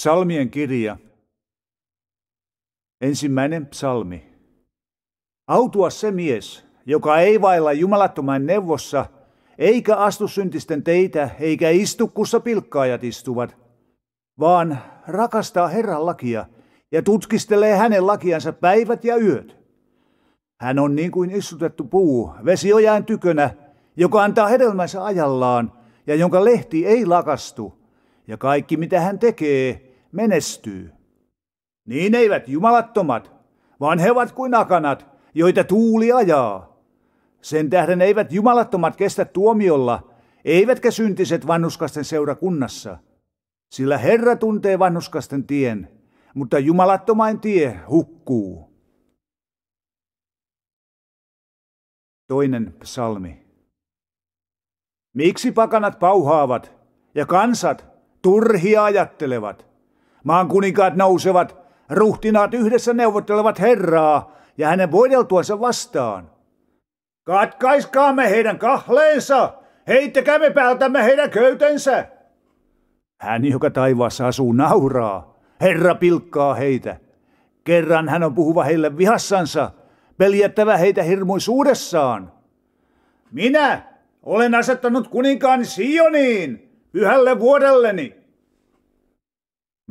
Psalmien kirja. Ensimmäinen psalmi. Autua se mies, joka ei vailla jumalattoman neuvossa, eikä astu syntisten teitä, eikä istu, kussa pilkkaajat istuvat, vaan rakastaa Herran lakia ja tutkistelee hänen lakiansa päivät ja yöt. Hän on niin kuin istutettu puu vesiojään tykönä, joka antaa hedelmänsä ajallaan ja jonka lehti ei lakastu, ja kaikki mitä hän tekee – menestyy. Niin eivät jumalattomat, vaan he ovat kuin akanat, joita tuuli ajaa. Sen tähden eivät jumalattomat kestä tuomiolla, eivätkä syntiset vannuskasten seurakunnassa. Sillä Herra tuntee vannuskasten tien, mutta jumalattomain tie hukkuu. Toinen psalmi. Miksi pakanat pauhaavat ja kansat turhia ajattelevat? Maan kuninkaat nousevat, ruhtinaat yhdessä neuvottelevat Herraa ja hänen voideltuansa vastaan. Katkaiskaamme heidän kahleensa, heittäkäämme päältämme heidän köytensä. Hän, joka taivaassa asuu, nauraa. Herra pilkkaa heitä. Kerran hän on puhuva heille vihassansa, peljättävä heitä hirmuisuudessaan. Minä olen asettanut kuninkaan Sioniin, pyhälle vuodelleni.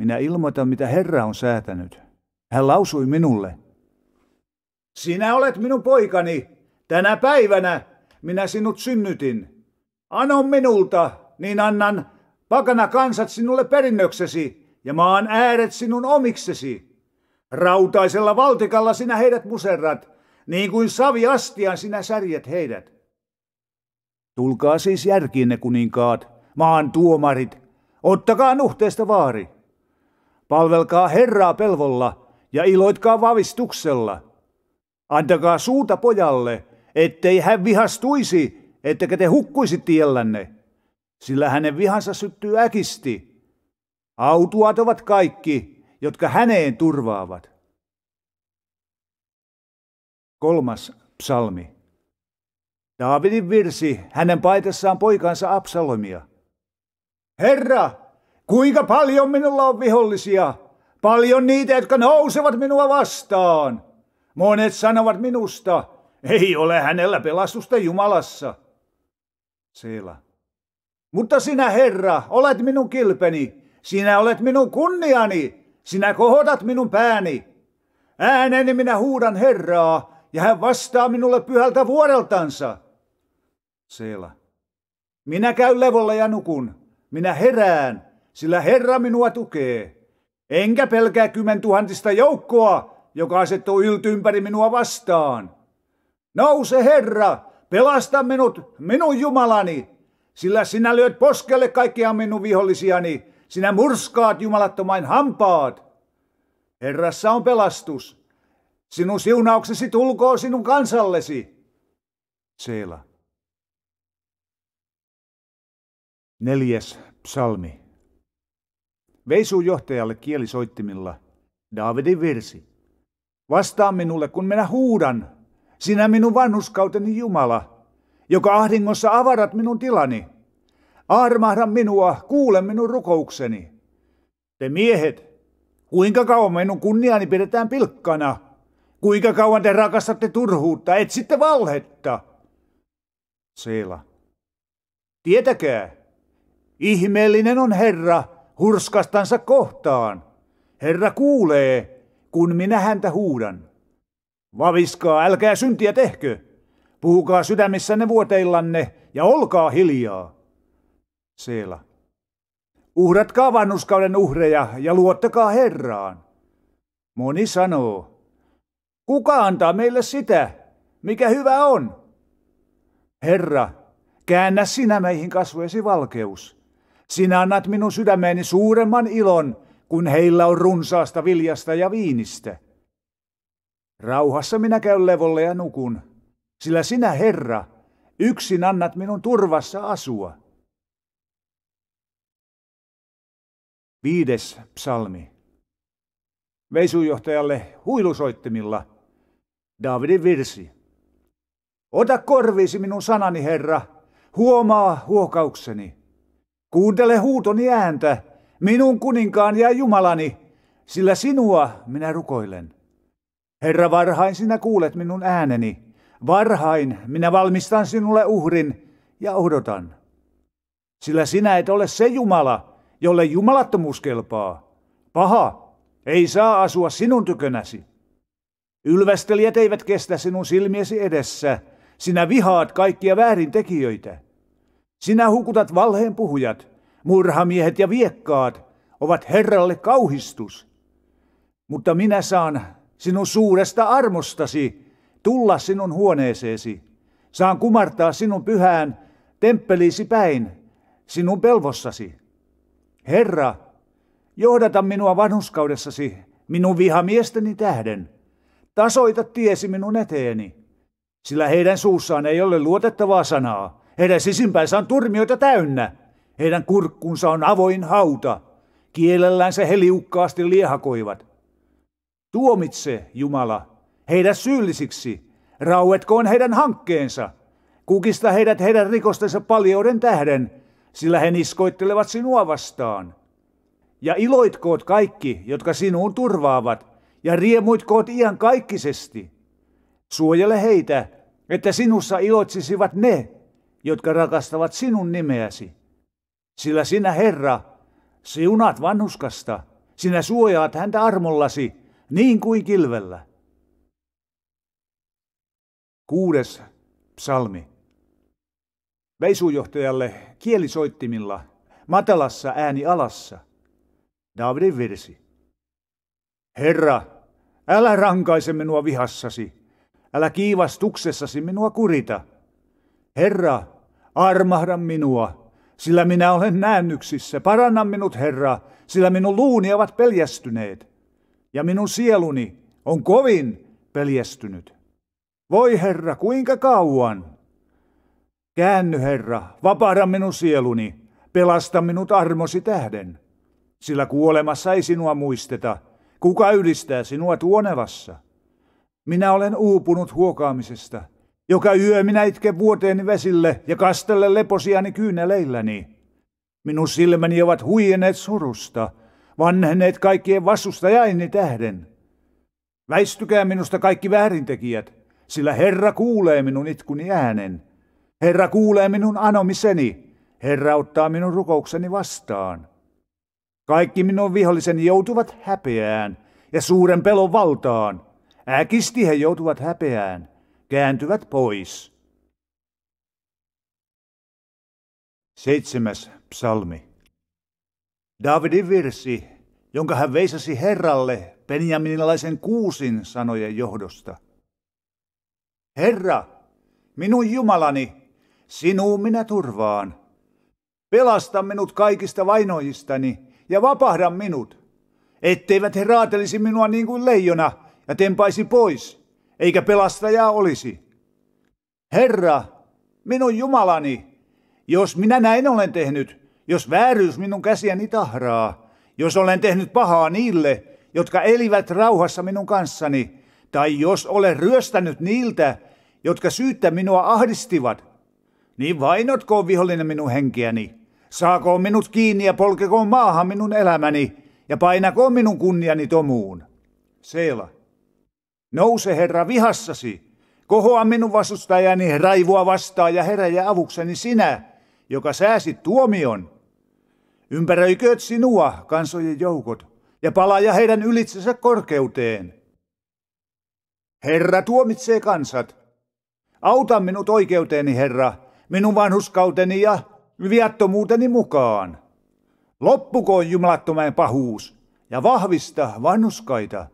Minä ilmoitan, mitä Herra on säätänyt. Hän lausui minulle. Sinä olet minun poikani. Tänä päivänä minä sinut synnytin. Ano minulta, niin annan pakana kansat sinulle perinnöksesi ja maan ääret sinun omiksesi. Rautaisella valtikalla sinä heidät muserrat, niin kuin savi astian sinä särjet heidät. Tulkaa siis järkiinne kuninkaat, maan tuomarit, ottakaa nuhteesta vaari. Palvelkaa Herraa pelvolla ja iloitkaa vavistuksella. Antakaa suuta pojalle, ettei hän vihastuisi, ettekä te hukkuisi tiellänne, sillä hänen vihansa syttyy äkisti. Autuat ovat kaikki, jotka häneen turvaavat. Kolmas psalmi. Daavidin virsi hänen paitessaan poikansa Absalomia. Herra, Kuinka paljon minulla on vihollisia? Paljon niitä, jotka nousevat minua vastaan. Monet sanovat minusta, ei ole hänellä pelastusta Jumalassa. Seela. Mutta sinä, Herra, olet minun kilpeni. Sinä olet minun kunniani. Sinä kohotat minun pääni. Ääneni minä huudan Herraa, ja hän vastaa minulle pyhältä vuoreltansa. Seela. Minä käyn levolla ja nukun. Minä herään sillä Herra minua tukee. Enkä pelkää kymmentuhantista joukkoa, joka asettuu yltympäri minua vastaan. Nouse Herra, pelasta minut, minun Jumalani, sillä sinä lyöt poskelle kaikkia minun vihollisiani, sinä murskaat jumalattomain hampaat. Herrassa on pelastus. Sinun siunauksesi tulkoo sinun kansallesi. Seela. Neljäs psalmi. Veisuu johtajalle kielisoittimilla Davidin virsi. Vastaa minulle, kun minä huudan, sinä minun vanhuskauteni Jumala, joka ahdingossa avarat minun tilani. Armahda minua, kuule minun rukoukseni. Te miehet, kuinka kauan minun kunniani pidetään pilkkana? Kuinka kauan te rakastatte turhuutta, etsitte valhetta? Seela. Tietäkää, ihmeellinen on Herra, hurskastansa kohtaan. Herra kuulee, kun minä häntä huudan. Vaviskaa, älkää syntiä tehkö. Puhukaa sydämissänne vuoteillanne ja olkaa hiljaa. Seela. Uhratkaa vanhuskauden uhreja ja luottakaa Herraan. Moni sanoo, kuka antaa meille sitä, mikä hyvä on? Herra, käännä sinä meihin kasvojesi valkeus – sinä annat minun sydämeeni suuremman ilon, kun heillä on runsaasta viljasta ja viinistä. Rauhassa minä käyn levolle ja nukun, sillä sinä, Herra, yksin annat minun turvassa asua. Viides psalmi. Veisujohtajalle huilusoittimilla. Davidin virsi. Ota korviisi minun sanani, Herra. Huomaa huokaukseni. Kuuntele huutoni ääntä, minun kuninkaan ja Jumalani, sillä sinua minä rukoilen. Herra, varhain sinä kuulet minun ääneni. Varhain minä valmistan sinulle uhrin ja odotan. Sillä sinä et ole se Jumala, jolle jumalattomuus kelpaa. Paha ei saa asua sinun tykönäsi. Ylvästelijät eivät kestä sinun silmiesi edessä. Sinä vihaat kaikkia väärintekijöitä. Sinä hukutat valheen puhujat, murhamiehet ja viekkaat ovat Herralle kauhistus. Mutta minä saan sinun suuresta armostasi tulla sinun huoneeseesi. Saan kumartaa sinun pyhään temppeliisi päin, sinun pelvossasi. Herra, johdata minua vanhuskaudessasi minun vihamiesteni tähden. Tasoita tiesi minun eteeni, sillä heidän suussaan ei ole luotettavaa sanaa heidän sisimpänsä on turmioita täynnä. Heidän kurkkunsa on avoin hauta. Kielellään se heliukkaasti liehakoivat. Tuomitse, Jumala, heidät syyllisiksi. Rauetkoon heidän hankkeensa. Kukista heidät heidän rikostensa paljouden tähden, sillä he niskoittelevat sinua vastaan. Ja iloitkoot kaikki, jotka sinuun turvaavat, ja riemuitkoot ian kaikkisesti. Suojele heitä, että sinussa iloitsisivat ne, jotka rakastavat sinun nimeäsi. Sillä sinä, Herra, siunat vanhuskasta, sinä suojaat häntä armollasi, niin kuin kilvellä. Kuudes psalmi. Veisujohtajalle kielisoittimilla, matalassa ääni alassa. Davidin virsi. Herra, älä rankaise minua vihassasi, älä kiivastuksessasi minua kurita – Herra, armahda minua, sillä minä olen näännyksissä. Paranna minut, Herra, sillä minun luuni ovat peljästyneet, ja minun sieluni on kovin peljästynyt. Voi Herra, kuinka kauan? Käänny, Herra, vapaada minun sieluni, pelasta minut armosi tähden. Sillä kuolemassa ei sinua muisteta, kuka ylistää sinua tuonevassa. Minä olen uupunut huokaamisesta, joka yö minä itke vuoteeni vesille ja kastele leposiani kyyneleilläni. Minun silmäni ovat huijeneet surusta, vanheneet kaikkien vastustajaini tähden. Väistykää minusta kaikki väärintekijät, sillä Herra kuulee minun itkuni äänen. Herra kuulee minun anomiseni, Herra ottaa minun rukoukseni vastaan. Kaikki minun viholliseni joutuvat häpeään ja suuren pelon valtaan. Äkisti he joutuvat häpeään kääntyvät pois. Seitsemäs psalmi. Davidin virsi, jonka hän veisasi Herralle Benjaminilaisen kuusin sanojen johdosta. Herra, minun Jumalani, sinuun minä turvaan. Pelasta minut kaikista vainoistani ja vapahda minut, etteivät he raatelisi minua niin kuin leijona ja tempaisi pois – eikä pelastajaa olisi. Herra, minun Jumalani, jos minä näin olen tehnyt, jos vääryys minun käsiäni tahraa, jos olen tehnyt pahaa niille, jotka elivät rauhassa minun kanssani, tai jos olen ryöstänyt niiltä, jotka syyttä minua ahdistivat, niin vainotkoon vihollinen minun henkiäni. Saakoon minut kiinni ja polkekoon maahan minun elämäni ja painakoon minun kunniani tomuun. Seela. Nouse Herra vihassasi, kohoa minun vastustajani raivoa vastaan ja heräjä avukseni sinä, joka sääsit tuomion. Ympäröikööt sinua, kansojen joukot, ja ja heidän ylitsensä korkeuteen. Herra tuomitsee kansat. Auta minut oikeuteeni, Herra, minun vanhuskauteni ja viattomuuteni mukaan. Loppukoon jumalattomain pahuus ja vahvista vanhuskaita,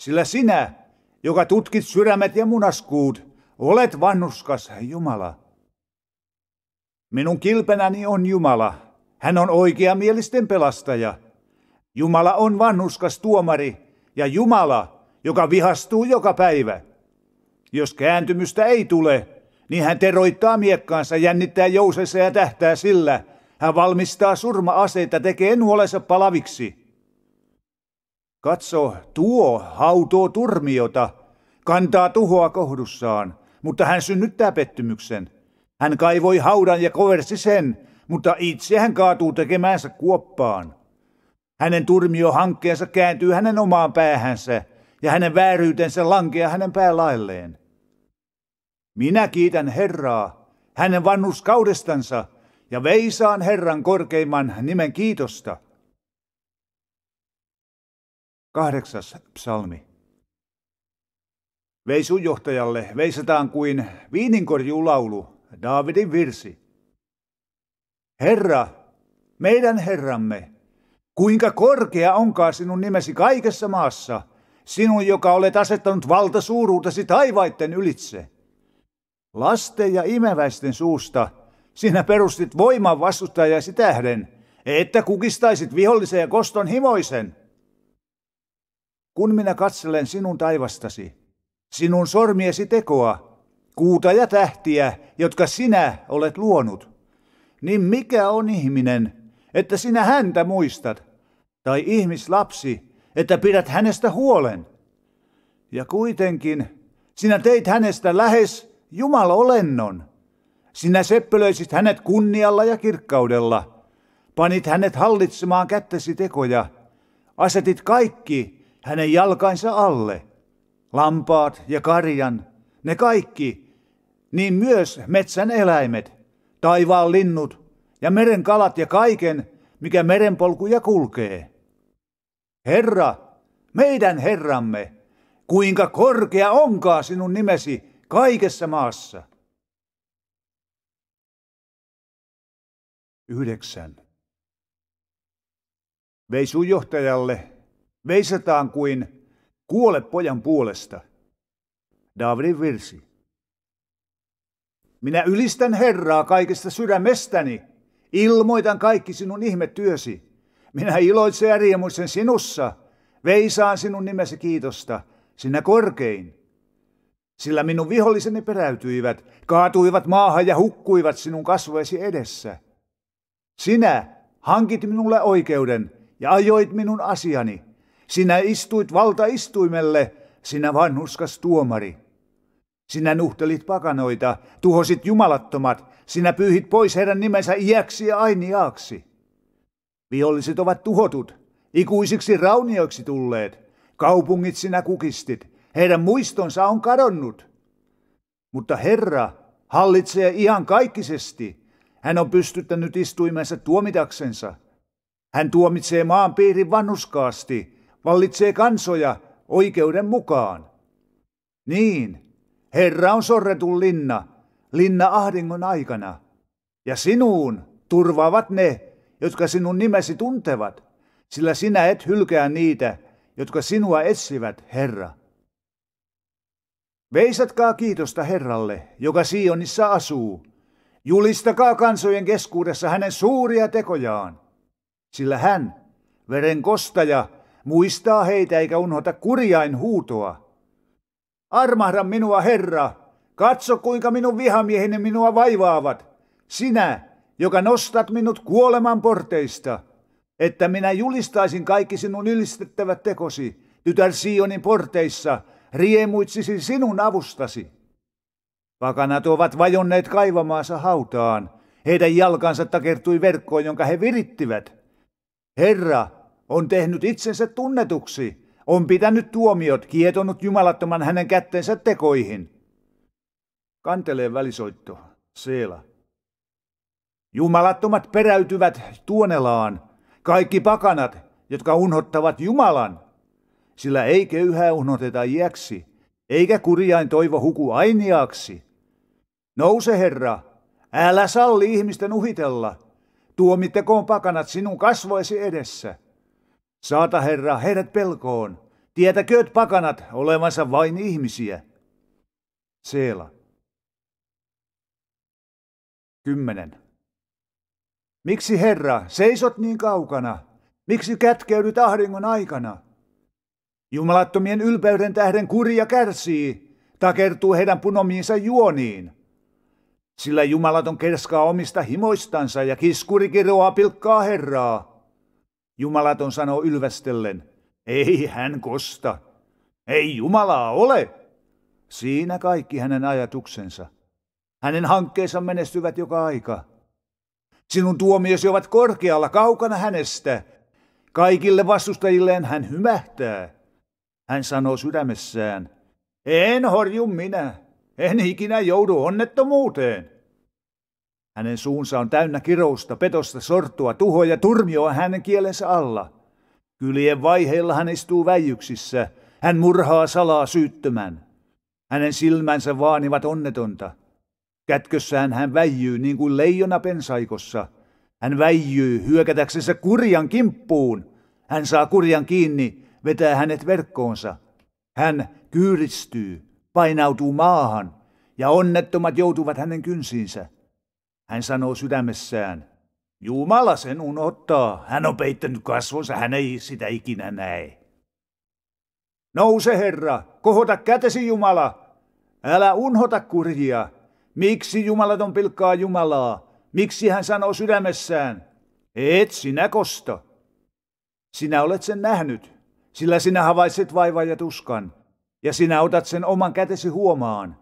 sillä sinä, joka tutkit sydämet ja munaskuut, olet vanhuskas Jumala. Minun kilpenäni on Jumala. Hän on oikeamielisten pelastaja. Jumala on vanhuskas tuomari ja Jumala, joka vihastuu joka päivä. Jos kääntymystä ei tule, niin hän teroittaa miekkaansa, jännittää jousessa ja tähtää sillä. Hän valmistaa surma-aseita, tekee nuolensa palaviksi. Katso, tuo hautoo turmiota, kantaa tuhoa kohdussaan, mutta hän synnyttää pettymyksen. Hän kaivoi haudan ja koversi sen, mutta itse hän kaatuu tekemäänsä kuoppaan. Hänen turmiohankkeensa kääntyy hänen omaan päähänsä, ja hänen vääryytensä lankea hänen päälailleen. Minä kiitän Herraa, hänen vannuskaudestansa, ja veisaan Herran korkeimman nimen kiitosta – Kahdeksas psalmi. Vei sujuhtajalle kuin viininkorjuulaulu, Daavidin virsi. Herra, meidän Herramme, kuinka korkea onkaan sinun nimesi kaikessa maassa, sinun, joka olet asettanut valta suuruutesi taivaitten ylitse. Lasten ja imeväisten suusta sinä perustit voiman vastustajasi tähden, että kukistaisit vihollisen ja koston himoisen – kun minä katselen sinun taivastasi, sinun sormiesi tekoa, kuuta ja tähtiä, jotka sinä olet luonut, niin mikä on ihminen, että sinä häntä muistat, tai ihmislapsi, että pidät hänestä huolen? Ja kuitenkin sinä teit hänestä lähes jumalolennon. Sinä seppelöisit hänet kunnialla ja kirkkaudella, panit hänet hallitsemaan kättesi tekoja, asetit kaikki hänen jalkainsa alle. Lampaat ja karjan, ne kaikki, niin myös metsän eläimet, taivaan linnut ja meren kalat ja kaiken, mikä merenpolkuja kulkee. Herra, meidän Herramme, kuinka korkea onkaa sinun nimesi kaikessa maassa. 9. Vei sun johtajalle Veisataan kuin kuole pojan puolesta. Davidin virsi. Minä ylistän Herraa kaikesta sydämestäni. Ilmoitan kaikki sinun ihmetyösi. Minä iloitsen ja riemuisen sinussa. Veisaan sinun nimesi kiitosta, sinä korkein. Sillä minun viholliseni peräytyivät, kaatuivat maahan ja hukkuivat sinun kasvoesi edessä. Sinä hankit minulle oikeuden ja ajoit minun asiani. Sinä istuit valtaistuimelle, sinä vanhuskas tuomari. Sinä nuhtelit pakanoita, tuhosit jumalattomat, sinä pyyhit pois heidän nimensä iäksi ja ainiaaksi. Viholliset ovat tuhotut, ikuisiksi raunioiksi tulleet, kaupungit sinä kukistit, heidän muistonsa on kadonnut. Mutta Herra hallitsee ihan kaikkisesti. Hän on pystyttänyt istuimensa tuomitaksensa. Hän tuomitsee maan piirin vanhuskaasti, vallitsee kansoja oikeuden mukaan. Niin, Herra on sorretun linna, linna ahdingon aikana, ja sinuun turvaavat ne, jotka sinun nimesi tuntevat, sillä sinä et hylkää niitä, jotka sinua etsivät, Herra. Veisatkaa kiitosta Herralle, joka Sionissa asuu. Julistakaa kansojen keskuudessa hänen suuria tekojaan, sillä hän, veren kostaja, Muistaa heitä eikä unhota kurjain huutoa. Armahda minua, Herra! Katso, kuinka minun vihamieheni minua vaivaavat. Sinä, joka nostat minut kuoleman porteista, että minä julistaisin kaikki sinun ylistettävät tekosi, tytär Sionin porteissa, riemuitsisi sinun avustasi. Pakanat ovat vajonneet kaivamaansa hautaan. Heidän jalkansa takertui verkkoon, jonka he virittivät. Herra, on tehnyt itsensä tunnetuksi, on pitänyt tuomiot, kietonut jumalattoman hänen kätteensä tekoihin. Kantelee välisoitto, Seela. Jumalattomat peräytyvät tuonelaan, kaikki pakanat, jotka unhottavat Jumalan. Sillä ei köyhää unhoteta iäksi, eikä kurjain toivo huku ainiaksi. Nouse, Herra, älä salli ihmisten uhitella. Tuomittekoon pakanat sinun kasvoisi edessä. Saata Herra heidät pelkoon, tietäkööt pakanat olevansa vain ihmisiä. Seela. Kymmenen. Miksi Herra, seisot niin kaukana? Miksi kätkeydyt ahdingon aikana? Jumalattomien ylpeyden tähden kurja kärsii, takertuu heidän punomiinsa juoniin. Sillä jumalaton kerskaa omista himoistansa ja kiskuri kiroaa pilkkaa Herraa. Jumalaton sanoo ylvästellen, ei hän kosta. Ei Jumalaa ole. Siinä kaikki hänen ajatuksensa. Hänen hankkeensa menestyvät joka aika. Sinun tuomiosi ovat korkealla, kaukana hänestä. Kaikille vastustajilleen hän hymähtää. Hän sanoo sydämessään, en horju minä, en ikinä joudu onnettomuuteen. Hänen suunsa on täynnä kirousta, petosta, sortua, tuhoa ja turmioa hänen kielensä alla. Kylien vaiheilla hän istuu väijyksissä. Hän murhaa salaa syyttömän. Hänen silmänsä vaanivat onnetonta. Kätkössään hän väijyy niin kuin leijona pensaikossa. Hän väijyy hyökätäksensä kurjan kimppuun. Hän saa kurjan kiinni, vetää hänet verkkoonsa. Hän kyyristyy, painautuu maahan, ja onnettomat joutuvat hänen kynsiinsä. Hän sanoo sydämessään, Jumala sen unohtaa. Hän on peittänyt kasvonsa, hän ei sitä ikinä näe. Nouse, Herra, kohota kätesi, Jumala. Älä unhota kurjia. Miksi Jumalaton pilkkaa Jumalaa? Miksi hän sanoo sydämessään, et sinä kosta. Sinä olet sen nähnyt, sillä sinä havaitset vaivan ja tuskan, ja sinä otat sen oman kätesi huomaan.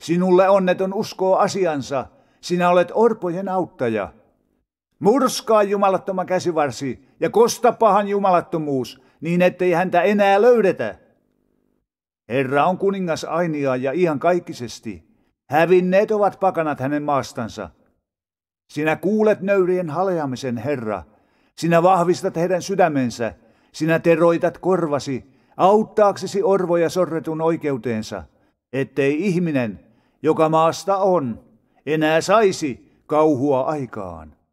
Sinulle onneton uskoo asiansa, sinä olet orpojen auttaja. Murskaa jumalattoma käsivarsi ja kosta pahan jumalattomuus, niin ettei häntä enää löydetä. Herra on kuningas ainia ja ihan kaikisesti. Hävinneet ovat pakanat hänen maastansa. Sinä kuulet nöyrien haleamisen, Herra. Sinä vahvistat heidän sydämensä. Sinä teroitat korvasi, auttaaksesi orvoja sorretun oikeuteensa, ettei ihminen, joka maasta on, enää saisi kauhua aikaan.